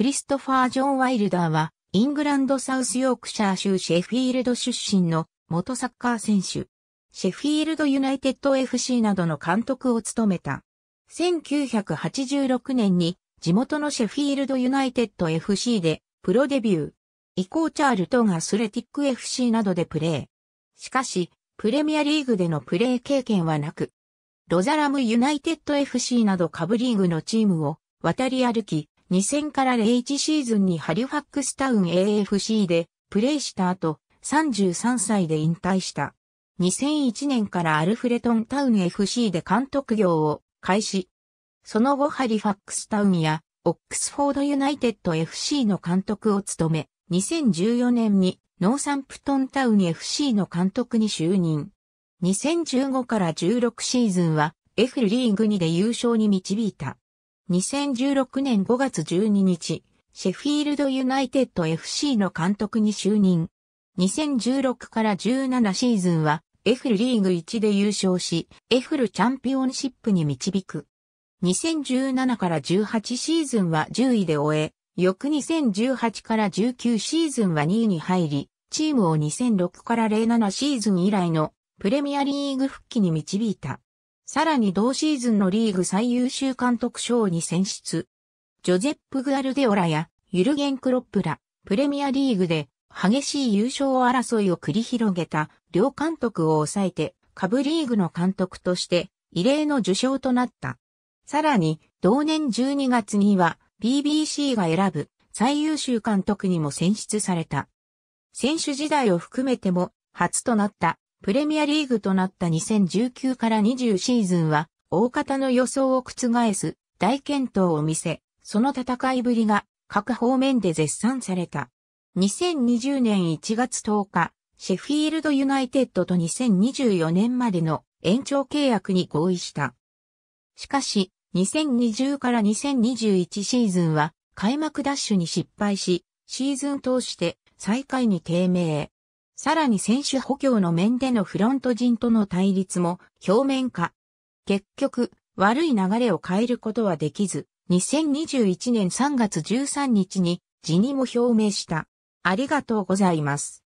クリストファー・ジョン・ワイルダーは、イングランド・サウス・ヨークシャー州シェフィールド出身の元サッカー選手。シェフィールド・ユナイテッド FC などの監督を務めた。1986年に地元のシェフィールド・ユナイテッド FC でプロデビュー。以降チャールトがスレティック FC などでプレー。しかし、プレミアリーグでのプレー経験はなく、ロザラム・ユナイテッド FC など下部リーグのチームを渡り歩き、2000から01シーズンにハリファックスタウン AFC でプレーした後、33歳で引退した。2001年からアルフレトンタウン FC で監督業を開始。その後ハリファックスタウンやオックスフォードユナイテッド FC の監督を務め、2014年にノーサンプトンタウン FC の監督に就任。2015から16シーズンは F リーグ2で優勝に導いた。2016年5月12日、シェフィールドユナイテッド FC の監督に就任。2016から17シーズンは、エフルリーグ1で優勝し、エフルチャンピオンシップに導く。2017から18シーズンは10位で終え、翌2018から19シーズンは2位に入り、チームを2006から07シーズン以来のプレミアリーグ復帰に導いた。さらに同シーズンのリーグ最優秀監督賞に選出。ジョゼップ・グアルデオラやユルゲン・クロップら、プレミアリーグで激しい優勝争いを繰り広げた両監督を抑えて、下部リーグの監督として異例の受賞となった。さらに、同年12月には BBC が選ぶ最優秀監督にも選出された。選手時代を含めても初となったプレミアリーグとなった2019から20シーズンは、大方の予想を覆す大健闘を見せ、その戦いぶりが各方面で絶賛された。2020年1月10日、シェフィールドユナイテッドと2024年までの延長契約に合意した。しかし、2020から2021シーズンは開幕ダッシュに失敗し、シーズン通して最下位に低迷。さらに選手補強の面でのフロント陣との対立も表面化。結局、悪い流れを変えることはできず、2021年3月13日に辞任を表明した。ありがとうございます。